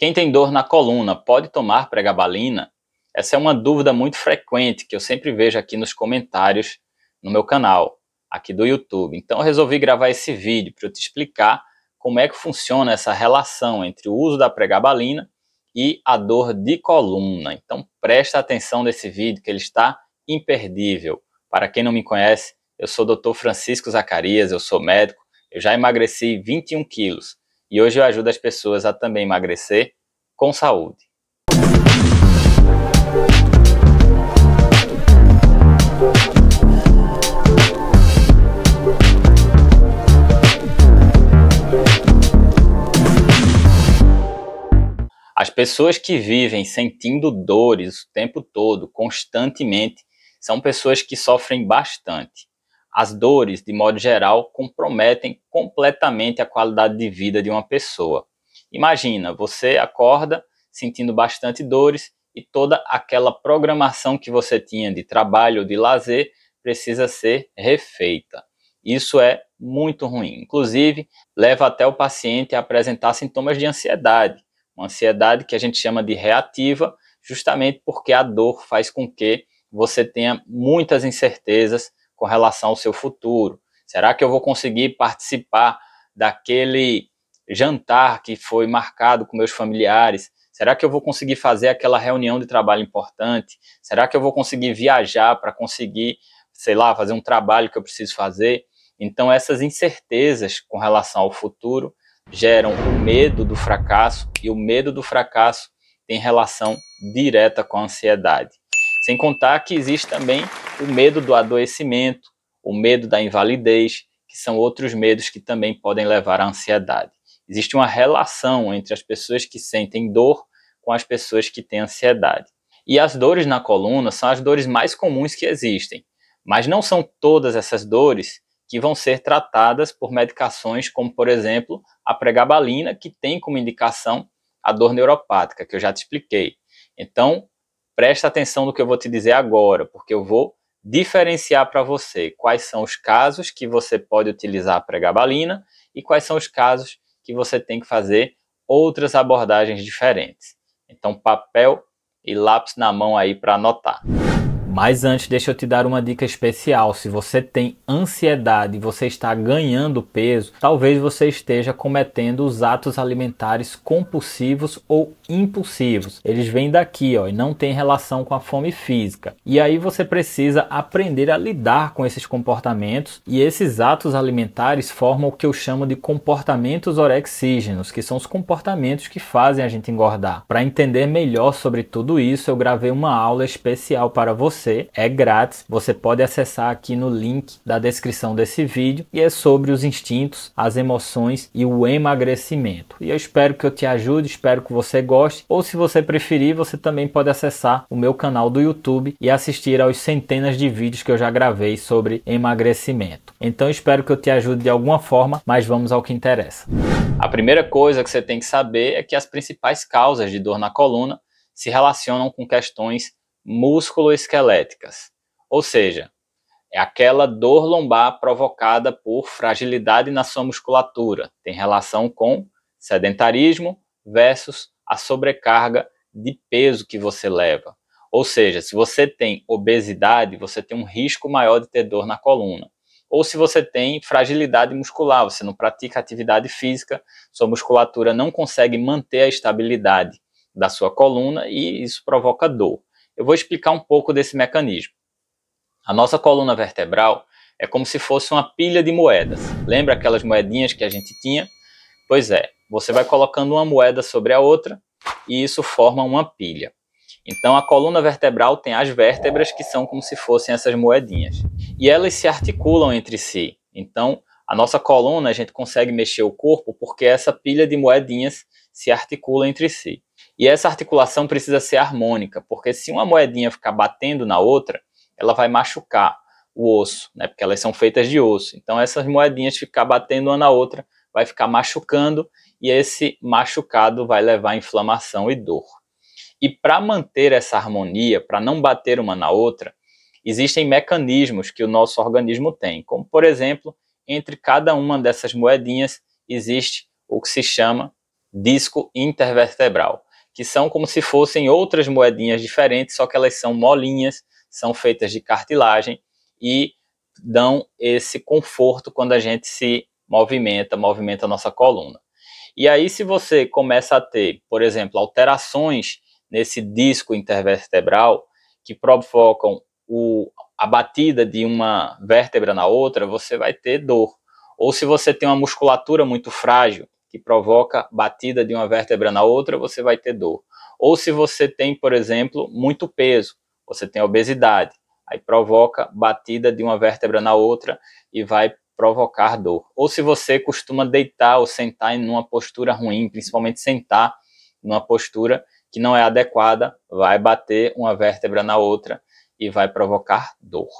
Quem tem dor na coluna pode tomar pregabalina? Essa é uma dúvida muito frequente que eu sempre vejo aqui nos comentários no meu canal, aqui do YouTube. Então eu resolvi gravar esse vídeo para eu te explicar como é que funciona essa relação entre o uso da pregabalina e a dor de coluna. Então presta atenção nesse vídeo que ele está imperdível. Para quem não me conhece, eu sou o Dr. Francisco Zacarias, eu sou médico, eu já emagreci 21 quilos. E hoje eu ajudo as pessoas a também emagrecer com saúde. As pessoas que vivem sentindo dores o tempo todo, constantemente, são pessoas que sofrem bastante as dores, de modo geral, comprometem completamente a qualidade de vida de uma pessoa. Imagina, você acorda sentindo bastante dores e toda aquela programação que você tinha de trabalho ou de lazer precisa ser refeita. Isso é muito ruim. Inclusive, leva até o paciente a apresentar sintomas de ansiedade, uma ansiedade que a gente chama de reativa, justamente porque a dor faz com que você tenha muitas incertezas, com relação ao seu futuro? Será que eu vou conseguir participar daquele jantar que foi marcado com meus familiares? Será que eu vou conseguir fazer aquela reunião de trabalho importante? Será que eu vou conseguir viajar para conseguir, sei lá, fazer um trabalho que eu preciso fazer? Então, essas incertezas com relação ao futuro geram o medo do fracasso, e o medo do fracasso tem relação direta com a ansiedade. Sem contar que existe também o medo do adoecimento, o medo da invalidez, que são outros medos que também podem levar à ansiedade. Existe uma relação entre as pessoas que sentem dor com as pessoas que têm ansiedade. E as dores na coluna são as dores mais comuns que existem, mas não são todas essas dores que vão ser tratadas por medicações como, por exemplo, a pregabalina, que tem como indicação a dor neuropática, que eu já te expliquei. Então, presta atenção no que eu vou te dizer agora, porque eu vou diferenciar para você quais são os casos que você pode utilizar a pregabalina e quais são os casos que você tem que fazer outras abordagens diferentes. Então, papel e lápis na mão aí para anotar. Mas antes, deixa eu te dar uma dica especial. Se você tem ansiedade e você está ganhando peso, talvez você esteja cometendo os atos alimentares compulsivos ou impulsivos. Eles vêm daqui, ó, e não tem relação com a fome física. E aí você precisa aprender a lidar com esses comportamentos e esses atos alimentares formam o que eu chamo de comportamentos orexígenos, que são os comportamentos que fazem a gente engordar. Para entender melhor sobre tudo isso, eu gravei uma aula especial para você você, é grátis. Você pode acessar aqui no link da descrição desse vídeo e é sobre os instintos, as emoções e o emagrecimento. E eu espero que eu te ajude, espero que você goste. Ou se você preferir, você também pode acessar o meu canal do YouTube e assistir aos centenas de vídeos que eu já gravei sobre emagrecimento. Então espero que eu te ajude de alguma forma, mas vamos ao que interessa. A primeira coisa que você tem que saber é que as principais causas de dor na coluna se relacionam com questões musculoesqueléticas, ou seja, é aquela dor lombar provocada por fragilidade na sua musculatura, tem relação com sedentarismo versus a sobrecarga de peso que você leva. Ou seja, se você tem obesidade, você tem um risco maior de ter dor na coluna. Ou se você tem fragilidade muscular, você não pratica atividade física, sua musculatura não consegue manter a estabilidade da sua coluna e isso provoca dor eu vou explicar um pouco desse mecanismo. A nossa coluna vertebral é como se fosse uma pilha de moedas. Lembra aquelas moedinhas que a gente tinha? Pois é, você vai colocando uma moeda sobre a outra e isso forma uma pilha. Então a coluna vertebral tem as vértebras que são como se fossem essas moedinhas. E elas se articulam entre si. Então a nossa coluna a gente consegue mexer o corpo porque essa pilha de moedinhas se articula entre si. E essa articulação precisa ser harmônica, porque se uma moedinha ficar batendo na outra, ela vai machucar o osso, né? Porque elas são feitas de osso. Então essas moedinhas ficar batendo uma na outra vai ficar machucando e esse machucado vai levar a inflamação e dor. E para manter essa harmonia, para não bater uma na outra, existem mecanismos que o nosso organismo tem, como por exemplo, entre cada uma dessas moedinhas existe o que se chama disco intervertebral que são como se fossem outras moedinhas diferentes, só que elas são molinhas, são feitas de cartilagem e dão esse conforto quando a gente se movimenta, movimenta a nossa coluna. E aí, se você começa a ter, por exemplo, alterações nesse disco intervertebral que provocam o, a batida de uma vértebra na outra, você vai ter dor. Ou se você tem uma musculatura muito frágil, que provoca batida de uma vértebra na outra, você vai ter dor. Ou se você tem, por exemplo, muito peso, você tem obesidade, aí provoca batida de uma vértebra na outra e vai provocar dor. Ou se você costuma deitar ou sentar em uma postura ruim, principalmente sentar numa postura que não é adequada, vai bater uma vértebra na outra e vai provocar dor.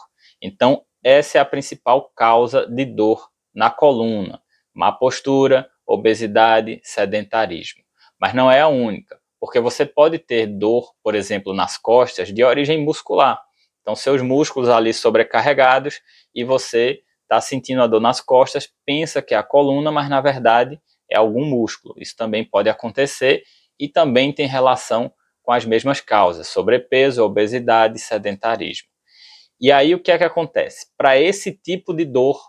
Então, essa é a principal causa de dor na coluna: má postura, obesidade, sedentarismo. Mas não é a única, porque você pode ter dor, por exemplo, nas costas de origem muscular. Então, seus músculos ali sobrecarregados e você está sentindo a dor nas costas, pensa que é a coluna, mas na verdade é algum músculo. Isso também pode acontecer e também tem relação com as mesmas causas, sobrepeso, obesidade, sedentarismo. E aí o que é que acontece? Para esse tipo de dor,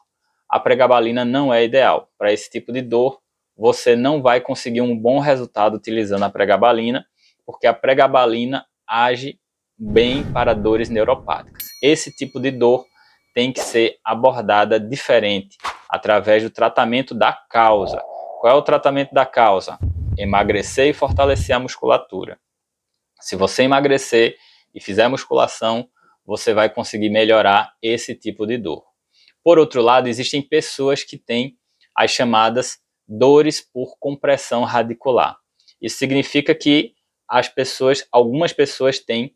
a pregabalina não é ideal. Para esse tipo de dor, você não vai conseguir um bom resultado utilizando a pregabalina, porque a pregabalina age bem para dores neuropáticas. Esse tipo de dor tem que ser abordada diferente, através do tratamento da causa. Qual é o tratamento da causa? Emagrecer e fortalecer a musculatura. Se você emagrecer e fizer musculação, você vai conseguir melhorar esse tipo de dor. Por outro lado, existem pessoas que têm as chamadas dores por compressão radicular. Isso significa que as pessoas, algumas pessoas têm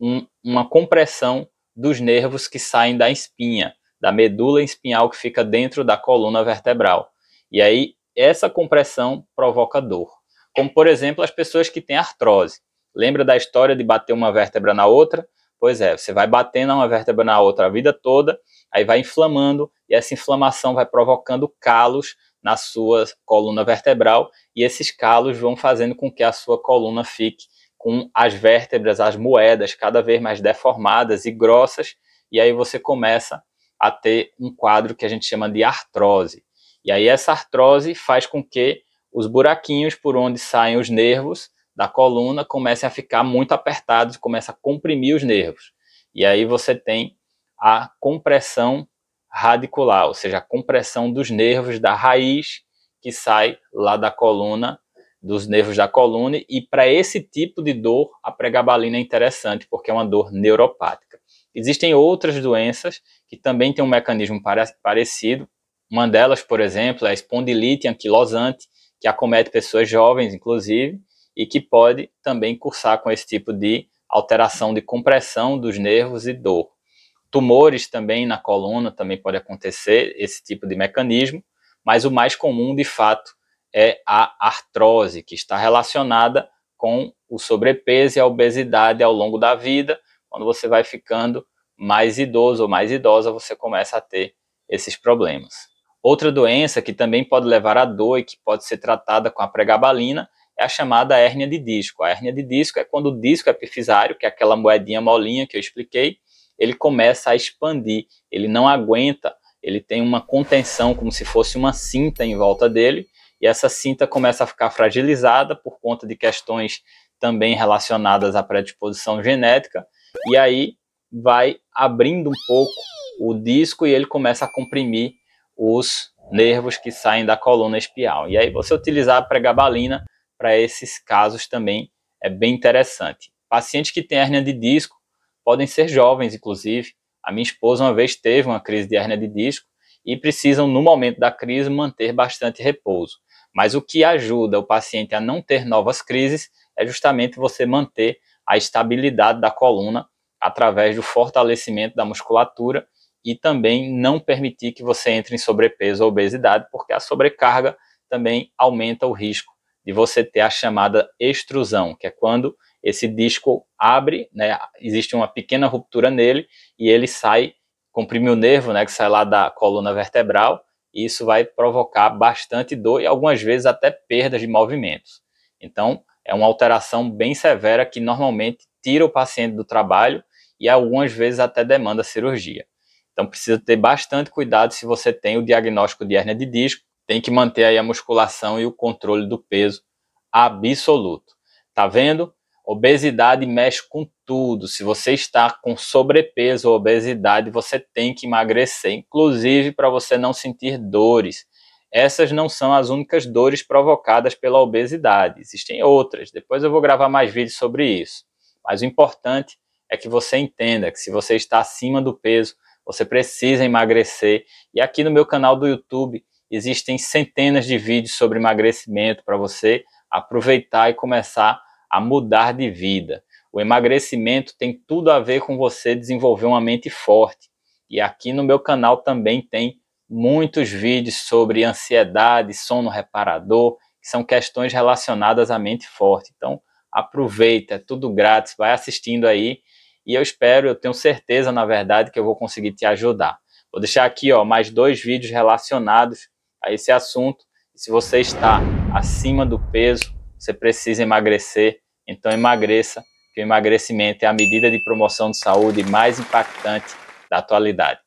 um, uma compressão dos nervos que saem da espinha, da medula espinhal que fica dentro da coluna vertebral. E aí essa compressão provoca dor. Como por exemplo, as pessoas que têm artrose. Lembra da história de bater uma vértebra na outra? Pois é, você vai batendo uma vértebra na outra a vida toda, aí vai inflamando e essa inflamação vai provocando calos na sua coluna vertebral e esses calos vão fazendo com que a sua coluna fique com as vértebras, as moedas cada vez mais deformadas e grossas, e aí você começa a ter um quadro que a gente chama de artrose. E aí essa artrose faz com que os buraquinhos por onde saem os nervos da coluna comecem a ficar muito apertados, começa a comprimir os nervos. E aí você tem a compressão radicular, ou seja, a compressão dos nervos da raiz que sai lá da coluna, dos nervos da coluna, e para esse tipo de dor, a pregabalina é interessante, porque é uma dor neuropática. Existem outras doenças que também têm um mecanismo parecido. Uma delas, por exemplo, é a espondilite anquilosante, que acomete pessoas jovens, inclusive, e que pode também cursar com esse tipo de alteração de compressão dos nervos e dor. Tumores também na coluna também pode acontecer esse tipo de mecanismo, mas o mais comum de fato é a artrose, que está relacionada com o sobrepeso e a obesidade ao longo da vida. Quando você vai ficando mais idoso ou mais idosa, você começa a ter esses problemas. Outra doença que também pode levar à dor e que pode ser tratada com a pregabalina é a chamada hérnia de disco. A hérnia de disco é quando o disco epifisário, que é aquela moedinha molinha que eu expliquei, ele começa a expandir, ele não aguenta, ele tem uma contenção como se fosse uma cinta em volta dele, e essa cinta começa a ficar fragilizada por conta de questões também relacionadas à predisposição genética, e aí vai abrindo um pouco o disco e ele começa a comprimir os nervos que saem da coluna espial. E aí você utilizar a pregabalina para esses casos também é bem interessante. Paciente que tem hernia de disco, podem ser jovens, inclusive. A minha esposa uma vez teve uma crise de hernia de disco e precisam, no momento da crise, manter bastante repouso. Mas o que ajuda o paciente a não ter novas crises é justamente você manter a estabilidade da coluna através do fortalecimento da musculatura e também não permitir que você entre em sobrepeso ou obesidade, porque a sobrecarga também aumenta o risco de você ter a chamada extrusão, que é quando esse disco abre, né, existe uma pequena ruptura nele e ele sai, comprime o nervo, né, que sai lá da coluna vertebral, e isso vai provocar bastante dor e algumas vezes até perdas de movimentos. Então, é uma alteração bem severa que normalmente tira o paciente do trabalho e algumas vezes até demanda cirurgia. Então, precisa ter bastante cuidado se você tem o diagnóstico de hernia de disco, tem que manter aí a musculação e o controle do peso absoluto. Tá vendo? Obesidade mexe com tudo. Se você está com sobrepeso ou obesidade, você tem que emagrecer, inclusive para você não sentir dores. Essas não são as únicas dores provocadas pela obesidade, existem outras. Depois eu vou gravar mais vídeos sobre isso. Mas o importante é que você entenda que se você está acima do peso, você precisa emagrecer. E aqui no meu canal do YouTube existem centenas de vídeos sobre emagrecimento para você aproveitar e começar a mudar de vida. O emagrecimento tem tudo a ver com você desenvolver uma mente forte. E aqui no meu canal também tem muitos vídeos sobre ansiedade, sono reparador, que são questões relacionadas à mente forte. Então, aproveita, é tudo grátis, vai assistindo aí e eu espero, eu tenho certeza, na verdade, que eu vou conseguir te ajudar. Vou deixar aqui, ó, mais dois vídeos relacionados a esse assunto. se você está acima do peso, você precisa emagrecer, então emagreça, que o emagrecimento é a medida de promoção de saúde mais impactante da atualidade.